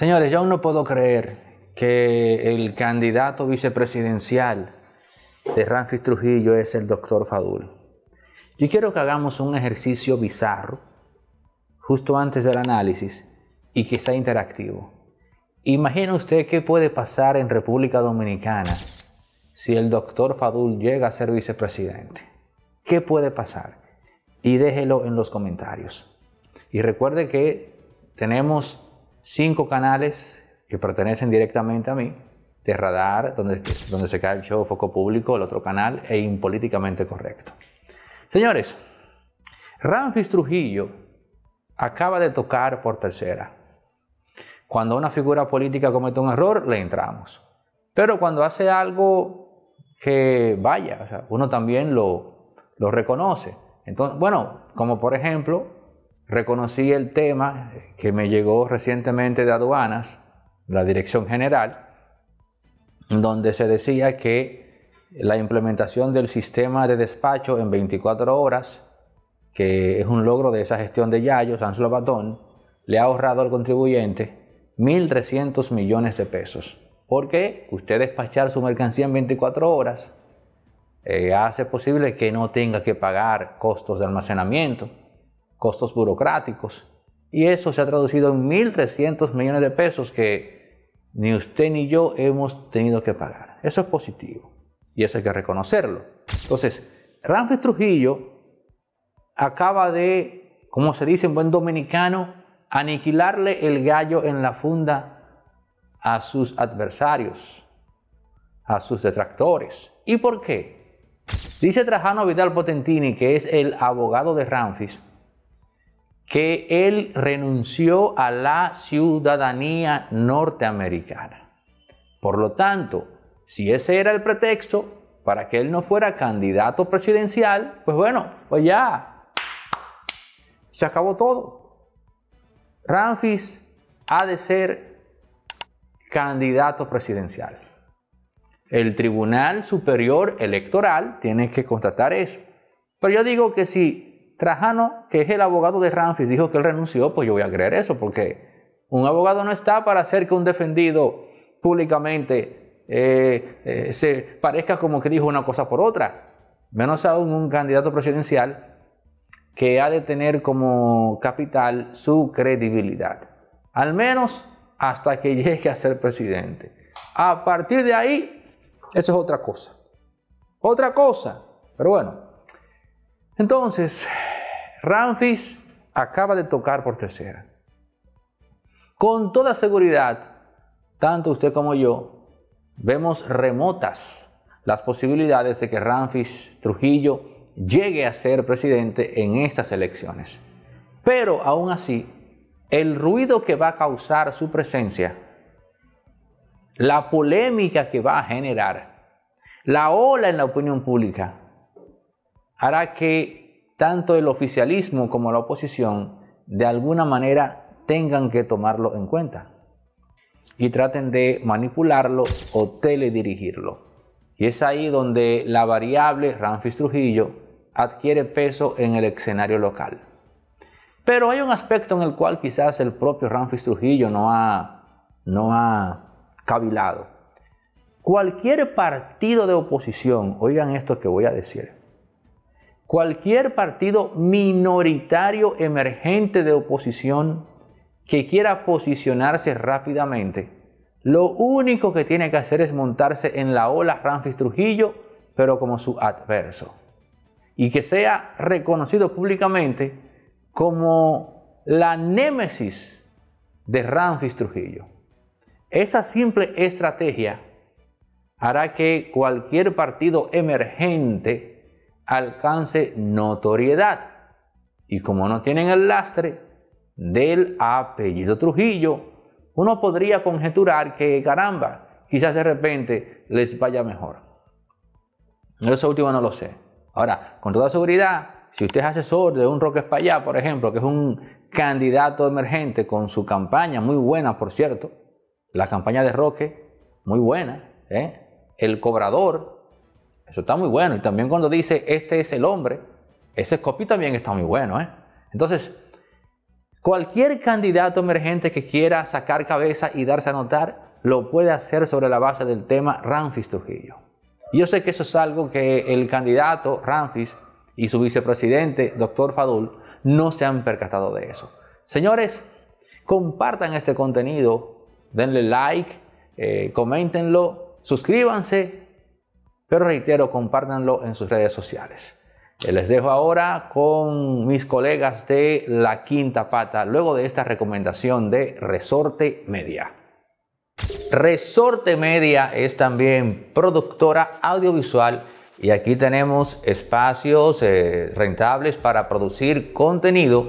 Señores, yo aún no puedo creer que el candidato vicepresidencial de Ramfis Trujillo es el doctor Fadul. Yo quiero que hagamos un ejercicio bizarro justo antes del análisis y que sea interactivo. Imagina usted qué puede pasar en República Dominicana si el doctor Fadul llega a ser vicepresidente. ¿Qué puede pasar? Y déjelo en los comentarios. Y recuerde que tenemos cinco canales que pertenecen directamente a mí, de radar, donde, donde se cae el show Foco Público, el otro canal, e impolíticamente correcto. Señores, Ramfis Trujillo acaba de tocar por tercera. Cuando una figura política comete un error, le entramos. Pero cuando hace algo que vaya, uno también lo, lo reconoce. Entonces, bueno, como por ejemplo reconocí el tema que me llegó recientemente de aduanas, la Dirección General, donde se decía que la implementación del sistema de despacho en 24 horas, que es un logro de esa gestión de Yayo, San Batón, le ha ahorrado al contribuyente 1.300 millones de pesos. Porque usted despachar su mercancía en 24 horas eh, hace posible que no tenga que pagar costos de almacenamiento, costos burocráticos. Y eso se ha traducido en 1.300 millones de pesos que ni usted ni yo hemos tenido que pagar. Eso es positivo y eso hay que reconocerlo. Entonces, Ramfis Trujillo acaba de, como se dice en buen dominicano, aniquilarle el gallo en la funda a sus adversarios, a sus detractores. ¿Y por qué? Dice Trajano Vidal Potentini, que es el abogado de Ramfis, que él renunció a la ciudadanía norteamericana. Por lo tanto, si ese era el pretexto para que él no fuera candidato presidencial, pues bueno, pues ya, se acabó todo. Ramfis ha de ser candidato presidencial. El Tribunal Superior Electoral tiene que constatar eso. Pero yo digo que sí. Trajano, que es el abogado de Ramfis, dijo que él renunció, pues yo voy a creer eso, porque un abogado no está para hacer que un defendido públicamente eh, eh, se parezca como que dijo una cosa por otra, menos aún un candidato presidencial que ha de tener como capital su credibilidad, al menos hasta que llegue a ser presidente. A partir de ahí, eso es otra cosa. Otra cosa, pero bueno. Entonces, Ramfis acaba de tocar por tercera. Con toda seguridad, tanto usted como yo vemos remotas las posibilidades de que Ramfis Trujillo llegue a ser presidente en estas elecciones. Pero aún así, el ruido que va a causar su presencia, la polémica que va a generar, la ola en la opinión pública, hará que tanto el oficialismo como la oposición de alguna manera tengan que tomarlo en cuenta y traten de manipularlo o teledirigirlo. Y es ahí donde la variable Ramfis Trujillo adquiere peso en el escenario local. Pero hay un aspecto en el cual quizás el propio Ramfis Trujillo no ha, no ha cavilado. Cualquier partido de oposición, oigan esto que voy a decir, cualquier partido minoritario emergente de oposición que quiera posicionarse rápidamente, lo único que tiene que hacer es montarse en la ola Ramfis Trujillo, pero como su adverso. Y que sea reconocido públicamente como la némesis de Ramfis Trujillo. Esa simple estrategia hará que cualquier partido emergente alcance notoriedad. Y como no tienen el lastre del apellido Trujillo, uno podría conjeturar que, caramba, quizás de repente les vaya mejor. Eso último no lo sé. Ahora, con toda seguridad, si usted es asesor de un Roque Espallá, por ejemplo, que es un candidato emergente con su campaña, muy buena, por cierto, la campaña de Roque, muy buena, ¿eh? el cobrador, eso está muy bueno. Y también cuando dice, este es el hombre, ese copy también está muy bueno. ¿eh? Entonces, cualquier candidato emergente que quiera sacar cabeza y darse a notar, lo puede hacer sobre la base del tema Ramfis Trujillo. Yo sé que eso es algo que el candidato Ramfis y su vicepresidente, doctor Fadul, no se han percatado de eso. Señores, compartan este contenido, denle like, eh, coméntenlo, suscríbanse pero reitero, compártanlo en sus redes sociales. Eh, les dejo ahora con mis colegas de La Quinta Pata, luego de esta recomendación de Resorte Media. Resorte Media es también productora audiovisual y aquí tenemos espacios eh, rentables para producir contenido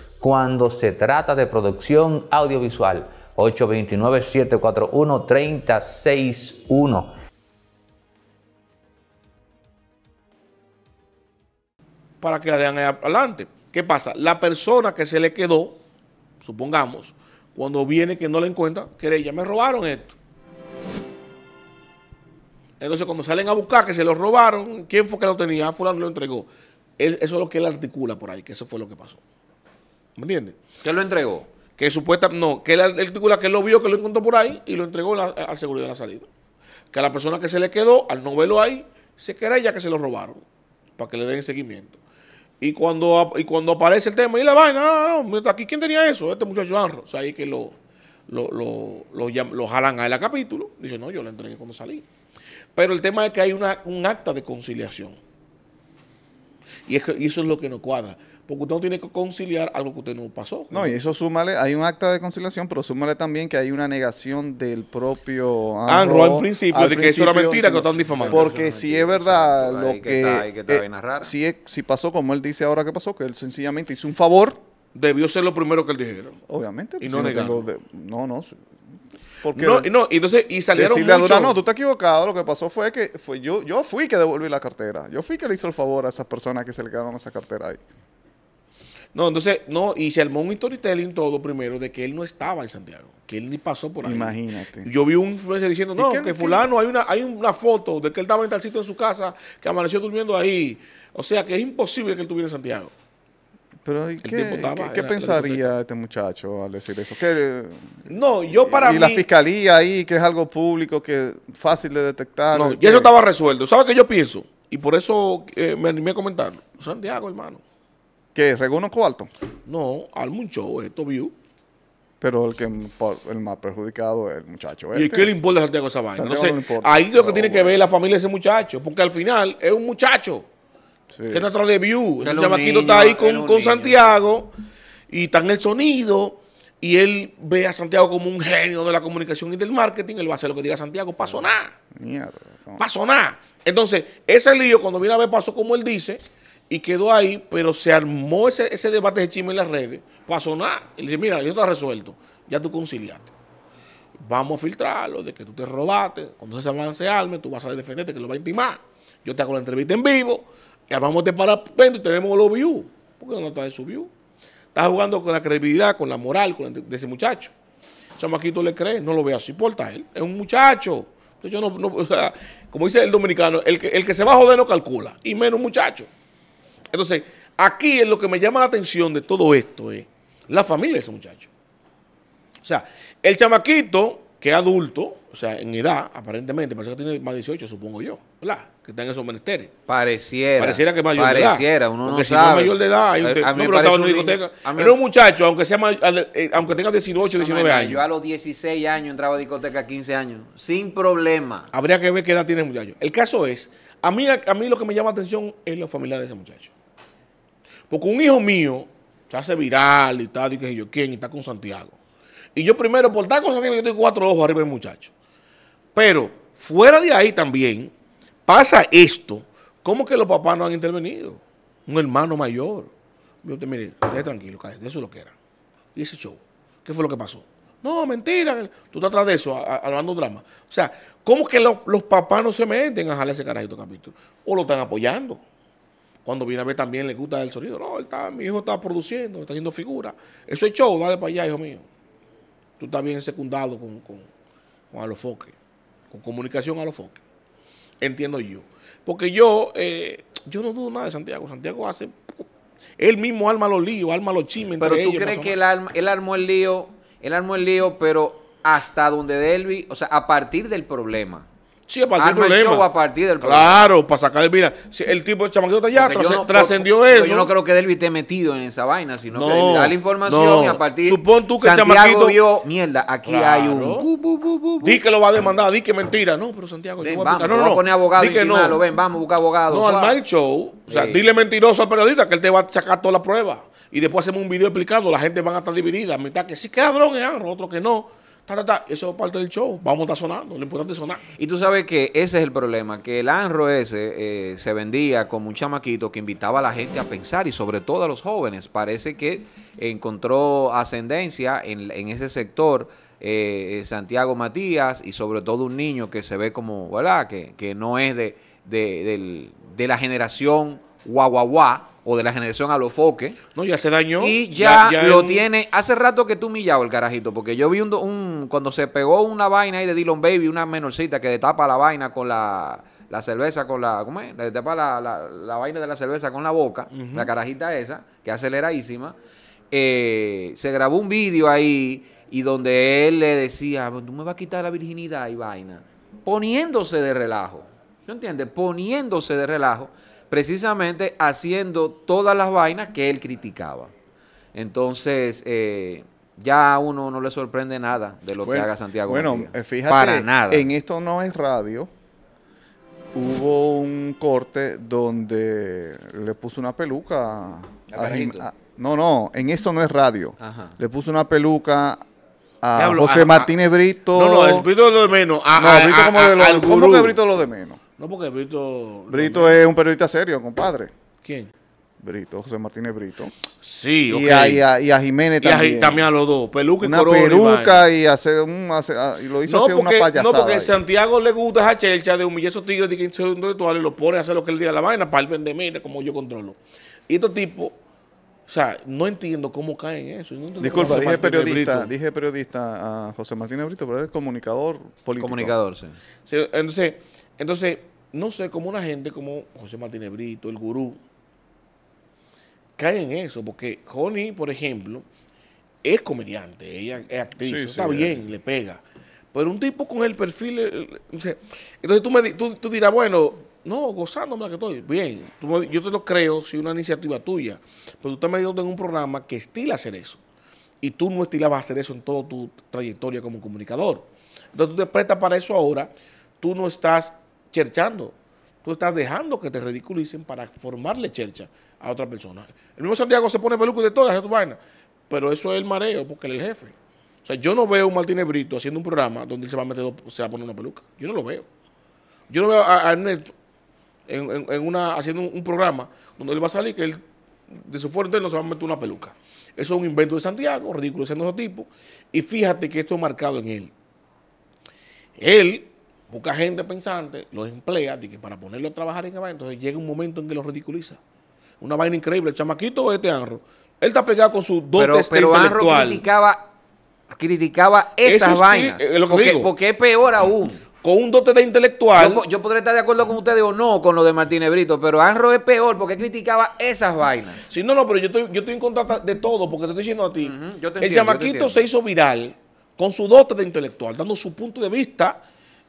cuando se trata de producción audiovisual. 829-741-3061. Para que la lean adelante. ¿Qué pasa? La persona que se le quedó, supongamos, cuando viene que no le encuentra, ya me robaron esto. Entonces, cuando salen a buscar que se lo robaron, ¿quién fue que lo tenía? Ah, fulano lo entregó. Eso es lo que él articula por ahí, que eso fue lo que pasó. ¿Me entiendes? ¿Qué lo entregó? Que supuesta, no, que la artículo que lo vio, que lo encontró por ahí y lo entregó al seguridad de la salida. Que a la persona que se le quedó, al no verlo ahí, se queda ella que se lo robaron, para que le den seguimiento. Y cuando, y cuando aparece el tema, y la vaina, ah, no, no, aquí quién tenía eso, este muchacho arro, O sea, ahí que lo, lo, lo, jalan a él a capítulo. Dice, no, yo lo entregué cuando salí. Pero el tema es que hay un acta de conciliación. Y, y eso es lo que nos cuadra porque usted no tiene que conciliar algo que usted no pasó. No, y eso súmale, hay un acta de conciliación, pero súmale también que hay una negación del propio Anro, ah, al principio, de que eso era mentira, que están difamando. Porque si es verdad lo que, que, que si, si pasó como él dice ahora que pasó, que él sencillamente hizo un favor. Debió ser lo primero que él dijera. Obviamente. Y pues, no negarlo. no, no. Porque no, no, entonces, y salieron decirle no, tú estás equivocado, lo que pasó fue que fue, yo, yo fui que devolví la cartera, yo fui que le hice el favor a esas personas que se le quedaron esa cartera ahí. No, entonces, no, y se armó un storytelling todo primero de que él no estaba en Santiago, que él ni pasó por ahí. Imagínate. Yo vi un influencer diciendo, no, que, fulano, hay una, hay una foto de que él estaba en tal sitio en su casa, que amaneció durmiendo ahí. O sea, que es imposible que él estuviera en Santiago. Pero ¿qué, ¿qué, pensaría este muchacho al decir eso? no, yo para y la fiscalía ahí, que es algo público, que es fácil de detectar. No, y eso estaba resuelto. ¿Sabes qué yo pienso? Y por eso eh, me animé a comentarlo. Santiago, hermano. ¿Qué? ¿Reguno Cobalto? No, al mucho esto view. Pero el que el más perjudicado es el muchacho. ¿Y este. qué le importa a Santiago esa ahí lo que tiene que ver la familia de ese muchacho, porque al final es un muchacho. Que está atrás de View. El chamaquito está ahí con, con Santiago y está en el sonido. Y él ve a Santiago como un genio de la comunicación y del marketing. Él va a hacer lo que diga Santiago. Pasó ah, nada. Mierda. Pasó nada. Entonces, ese lío, cuando viene a ver, pasó como él dice y quedó ahí, pero se armó ese, debate de chisme en las redes Pasó nada. Y dice, mira, eso está resuelto, ya tú conciliaste. Vamos a filtrarlo de que tú te robaste. Cuando se avance se arme, tú vas a defenderte, que lo va a intimar. Yo te hago la entrevista en vivo y armamos de este parapente y tenemos los views. qué no está de su view. Está jugando con la credibilidad, con la moral con de ese muchacho. aquí tú le cree, no lo ve así, porta él. Es un muchacho. Entonces yo no, como dice el dominicano, el que, el que se va a joder no calcula, y menos un muchacho. Entonces, aquí es lo que me llama la atención de todo esto es la familia de ese muchacho. O sea, el chamaquito, que es adulto, o sea, en edad, aparentemente, parece que tiene más de 18, supongo yo, ¿verdad? Que está en esos menesteres. Pareciera. Pareciera que es mayor de edad. Pareciera, uno no sabe. es mayor de edad, hay un, a, mí pero discoteca. un muchacho, aunque sea eh, aunque tenga 18, 19 años. Yo a los 16 años entraba a discoteca a 15 años, sin problema. Habría que ver qué edad tiene el muchacho. El caso es, a mí, a mí lo que me llama la atención es la familia de ese muchacho. Porque un hijo mío se hace viral y tal, y que yo quién, y está con Santiago. Y yo primero, por tal cosa, yo tengo cuatro ojos arriba del muchacho. Pero fuera de ahí también pasa esto. ¿Cómo que los papás no han intervenido? Un hermano mayor. Yo te mire, déjate tranquilo, cállate, eso es lo que era. Y ese show, ¿qué fue lo que pasó? No, mentira, tú estás atrás de eso, hablando drama. O sea, ¿cómo que los, los papás no se meten a jalar ese carajito capítulo? O lo están apoyando. Cuando viene a ver también le gusta el sonido. No, está, mi hijo está produciendo, está haciendo figura. Eso es show, dale para allá, hijo mío. Tú estás bien secundado con, con, con alofoque, con comunicación a alofoque. Entiendo yo. Porque yo, eh, yo no dudo nada de Santiago. Santiago hace. Él mismo arma los líos, arma los chimes. Pero tú crees que él, arma, él armó el lío, él armó el lío, pero hasta donde Delvi, o sea, a partir del problema. Sí, a partir del problema. a partir del Claro, para sacar el. Mira, el tipo de chamaquito ya no, trascendió eso. Yo no creo que Delvi esté metido en esa vaina, sino no, que da la información y a partir. Supón tú que Santiago chamaquito. Vio, mierda, aquí hay un. Bu, que lo va a demandar, di que mentira. No, pero Santiago, yo a No, no, no. poner abogado di que no. Lo ven, vamos a buscar abogado. No, al mal show. O sea, dile mentiroso al periodista que él te va a sacar toda la prueba Y después hacemos un video explicando. La gente van a estar dividida. Mitad que sí que ladrones, ah, otro que no eso es parte del show. Vamos a estar sonando. Lo importante es sonar. Y tú sabes que ese es el problema, que el anro ese eh, se vendía como un chamaquito que invitaba a la gente a pensar y sobre todo a los jóvenes. Parece que encontró ascendencia en, ese sector. Eh, eh, Santiago Matías y sobre todo un niño que se ve como, ¿verdad? Que, que no es de, de la generación guaguaguá o de la generación a los foques. No, ya se dañó. Y ya, lo tiene. Hace rato que tú millado el carajito, porque yo vi un, Cuando se pegó una vaina ahí de Dylan Baby, una menorcita que destapa la vaina con la, cerveza, con la. ¿Cómo es? Destapa la, la, vaina de la cerveza con la boca, la carajita esa, que aceleradísima. Eh, se grabó un vídeo ahí y donde él le decía, pues, tú me vas a quitar la virginidad y vaina. Poniéndose de relajo. ¿Tú entiendes? Poniéndose de relajo precisamente haciendo todas las vainas que él criticaba. Entonces, eh, ya a uno no le sorprende nada de lo que haga Santiago. Bueno, eh, fíjate, En esto no es radio. Hubo un corte donde le puso una peluca. A no, no, en esto no es radio. Le puso una peluca a José Martínez Brito. No, no, es Brito lo de menos. no, Brito como de ¿Cómo que Brito lo de menos? No, porque Brito... Brito es un periodista serio, compadre. ¿Quién? Brito, José Martínez Brito. Sí, okay. y, a, a, Jiménez también. Y también a los dos, Peluca y una Peluca y, hace un, ah, y lo hizo hacer una payasada. No, porque a Santiago le gusta esa chelcha de humillar esos tigres de 15 segundos y lo pone a hacer lo que él diga la vaina para el vendemir, como yo controlo. Y estos tipos, o sea, no entiendo cómo caen eso. No Disculpa, dije periodista, dije periodista a José Martínez Brito, pero él es comunicador político. Comunicador, sí entonces, entonces no sé cómo una gente como José Martínez Brito, el gurú, cae en eso, porque Joni, por ejemplo, es comediante, ella es actriz, está bien, eh. le pega. Pero un tipo con el perfil, eh, entonces tú, me, tú, tú dirás, bueno, no, gozándome la que estoy, bien, yo te lo creo, si es una iniciativa tuya, pero tú estás metido en un programa que estila hacer eso, y tú no estilabas hacer eso en toda tu trayectoria como comunicador. Entonces tú te prestas para eso ahora, tú no estás cherchando. Tú estás dejando que te ridiculicen para formarle chercha a otra persona. El mismo Santiago se pone y de todas esas vainas, pero eso es el mareo porque él es el jefe. O sea, yo no veo a un Martínez Brito haciendo un programa donde él se va a meter, se va a poner una peluca. Yo no lo veo. Yo no veo a, Ernesto en, una, haciendo un, programa donde él va a salir que él de su fuerte no se va a meter una peluca. Eso es un invento de Santiago, ridículo siendo ese tipo. Y fíjate que esto es marcado en él. Él poca gente pensante los emplea que para ponerlo a trabajar en vaina. Entonces llega un momento en que lo ridiculiza. Una vaina increíble. El chamaquito este Anro, él está pegado con su dotes pero, pero Anro criticaba, criticaba esas vainas. lo porque, digo. porque es peor aún. Con un dote de intelectual. Yo, podría estar de acuerdo con ustedes o no con lo de Martínez Brito, pero Anro es peor porque criticaba esas vainas. Sí, no, no, pero yo estoy, en contra de todo porque te estoy diciendo a ti. el chamaquito se hizo viral con su dote de intelectual, dando su punto de vista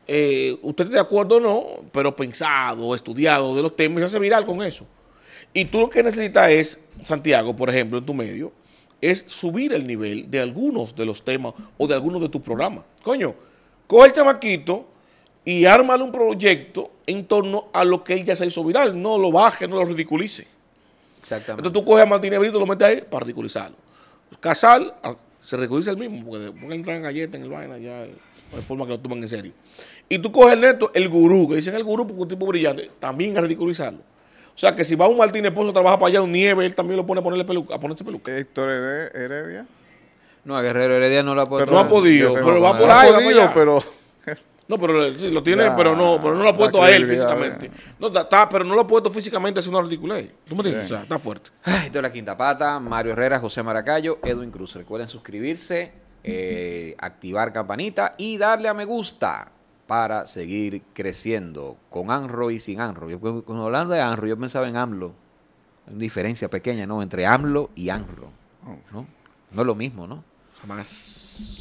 eh, usted está de acuerdo o no, pero pensado, estudiado de los temas y se hace viral con eso. Y tú lo que necesitas es, Santiago, por ejemplo, en tu medio, es subir el nivel de algunos de los temas o de algunos de tus programas. Coño, coge el chamaquito y ármale un proyecto en torno a lo que él ya se hizo viral. No lo baje, no lo ridiculice. Exactamente. Entonces tú coges a Ebrito y lo metes ahí para ridiculizarlo. Casal, se ridiculiza el mismo, porque después entra en galletas en el vaina, ya no forma que lo toman en serio. Y tú coges el neto, el gurú, que dicen el gurú porque un tipo brillante, también a ridiculizarlo. O sea que si va un Martín Esposo trabaja para allá un nieve, él también lo pone a ponerle peluca, a ponerse peluca. Héctor Heredia. No, a Guerrero Heredia no lo ha podido. Pero no ha podido, pero, va por ahí. pero no, pero eh, lo tiene, pero no, pero no lo ha puesto a él físicamente. No, pero no lo ha puesto físicamente haciendo articulé. ¿Tú me entiendes? está fuerte. de la quinta pata, Mario Herrera, José Maracayo, Edwin Cruz. Recuerden suscribirse, eh, activar campanita y darle a me gusta para seguir creciendo con ANRO y sin ANRO. Yo, cuando hablando de ANRO, yo pensaba en AMLO. Una diferencia pequeña, ¿no? Entre AMLO y ANRO. ¿no? no es lo mismo, ¿no? Jamás.